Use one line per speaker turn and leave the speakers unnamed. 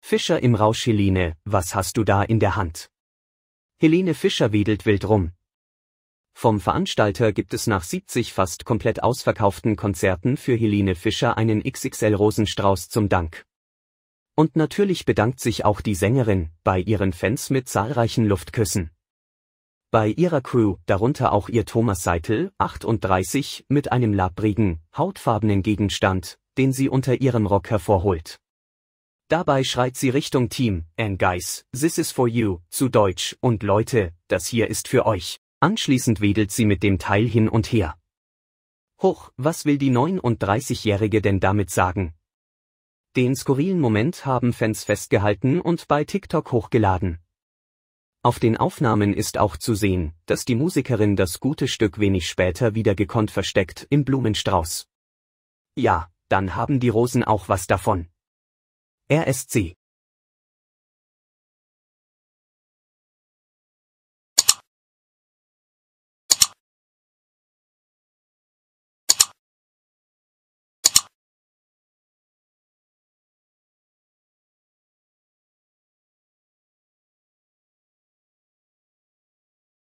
Fischer im Rausch Helene, was hast du da in der Hand? Helene Fischer wedelt wild rum. Vom Veranstalter gibt es nach 70 fast komplett ausverkauften Konzerten für Helene Fischer einen XXL-Rosenstrauß zum Dank. Und natürlich bedankt sich auch die Sängerin bei ihren Fans mit zahlreichen Luftküssen. Bei ihrer Crew, darunter auch ihr Thomas Seitel, 38, mit einem labrigen, hautfarbenen Gegenstand, den sie unter ihrem Rock hervorholt. Dabei schreit sie Richtung Team, and guys, this is for you, zu Deutsch, und Leute, das hier ist für euch. Anschließend wedelt sie mit dem Teil hin und her. Hoch, was will die 39-Jährige denn damit sagen? Den skurrilen Moment haben Fans festgehalten und bei TikTok hochgeladen. Auf den Aufnahmen ist auch zu sehen, dass die Musikerin das gute Stück wenig später wieder gekonnt versteckt im Blumenstrauß. Ja, dann haben die Rosen auch was davon. RSC